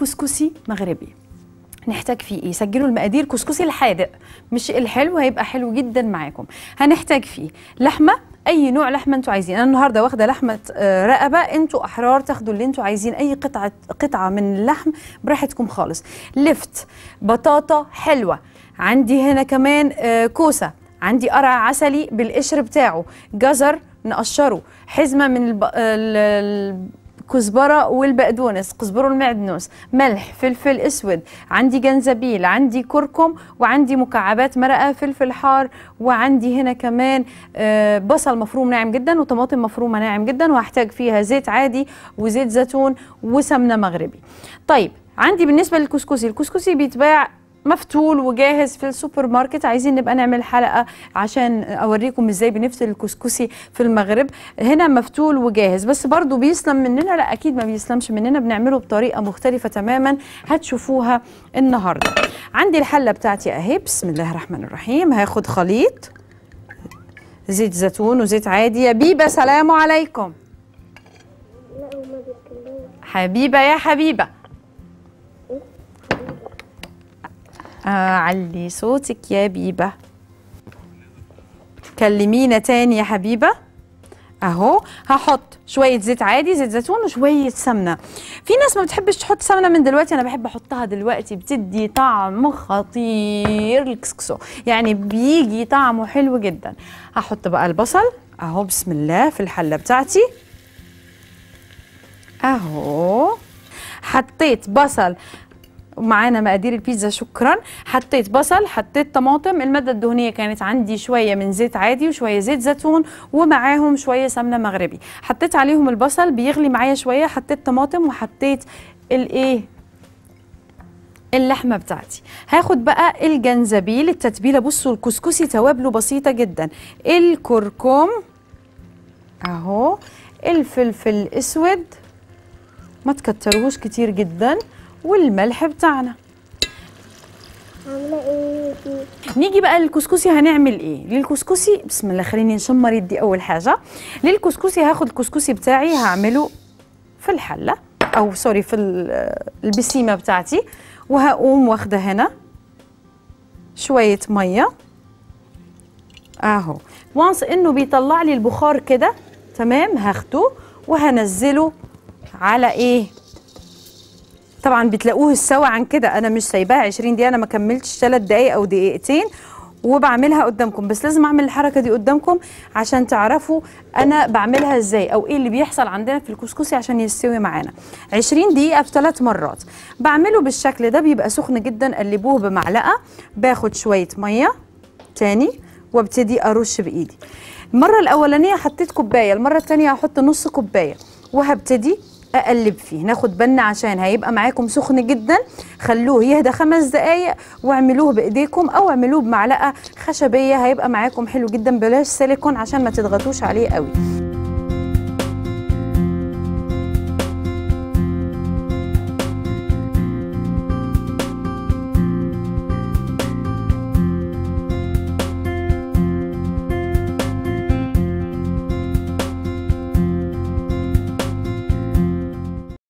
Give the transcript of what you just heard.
كسكسي مغربي نحتاج فيه ايه سجلوا المقادير كسكسي الحادق مش الحلو هيبقى حلو جدا معاكم هنحتاج فيه لحمه اي نوع لحمه انتوا عايزين انا النهارده واخده لحمه آه، رقبه انتوا احرار تاخدوا اللي انتوا عايزين اي قطعه قطعه من اللحم براحتكم خالص لفت بطاطا حلوه عندي هنا كمان آه، كوسه عندي قرع عسلي بالقشر بتاعه جزر نقشره حزمه من الب... آه، كزبره والبقدونس كزبره والمعدنوس ملح فلفل اسود عندي جنزبيل عندي كركم وعندي مكعبات مرقه فلفل حار وعندي هنا كمان آه، بصل مفروم ناعم جدا وطماطم مفرومه ناعم جدا وهحتاج فيها زيت عادي وزيت زيتون وسمنه مغربي طيب عندي بالنسبه للكسكسي الكسكسي بيتباع مفتول وجاهز في السوبر ماركت عايزين نبقى نعمل حلقه عشان اوريكم ازاي بنفتل الكسكسي في المغرب هنا مفتول وجاهز بس برضو بيسلم مننا لا اكيد ما بيسلمش مننا بنعمله بطريقه مختلفه تماما هتشوفوها النهارده عندي الحله بتاعتي اهي بسم الله الرحمن الرحيم هاخد خليط زيت زيتون وزيت عادي يا بيبه سلام عليكم حبيبه يا حبيبه آه، علي صوتك يا بيبة كلمينا تاني يا حبيبة اهو هحط شويه زيت عادي زيت زيتون وشويه سمنه في ناس ما بتحبش تحط سمنه من دلوقتي انا بحب احطها دلوقتي بتدي طعم خطير الكسكسو يعني بيجي طعمه حلو جدا هحط بقى البصل اهو بسم الله في الحله بتاعتي اهو حطيت بصل معانا مقادير البيتزا شكرا حطيت بصل حطيت طماطم الماده الدهنيه كانت عندي شويه من زيت عادي وشويه زيت زيتون ومعاهم شويه سمنه مغربي حطيت عليهم البصل بيغلي معايا شويه حطيت طماطم وحطيت الايه اللحمه بتاعتي هاخد بقى الجنزبيل التتبيله بصوا الكسكسي توابله بسيطه جدا الكركم اهو الفلفل الاسود ما تكتروش كتير جدا والملح بتاعنا ايه؟ نيجي بقى للكسكسي هنعمل ايه للكسكسي بسم الله خليني نشمر يدي اول حاجه للكسكسي هاخد الكسكسي بتاعي هعمله في الحله او سوري في البسيمه بتاعتي وهقوم واخده هنا شويه ميه اهو وانس انه بيطلع لي البخار كده تمام هاخده وهنزله على ايه طبعا بتلاقوه السوا عن كده انا مش سايباها 20 دقيقه انا ما كملتش 3 دقائق او دقيقتين وبعملها قدامكم بس لازم اعمل الحركه دي قدامكم عشان تعرفوا انا بعملها ازاي او ايه اللي بيحصل عندنا في الكسكسي عشان يستوي معانا 20 دقيقه في ثلاث مرات بعمله بالشكل ده بيبقى سخن جدا قلبوه بمعلقه باخد شويه ميه تاني وابتدي ارش بايدي المره الاولانيه حطيت كوبايه المره الثانيه هحط نص كوبايه وهبتدي اقلب فيه ناخد بالنا عشان هيبقى معاكم سخن جدا خلوه يهدى خمس دقايق واعملوه بايديكم او اعملوه بمعلقه خشبيه هيبقى معاكم حلو جدا بلاش سيليكون عشان ما تضغطوش عليه قوي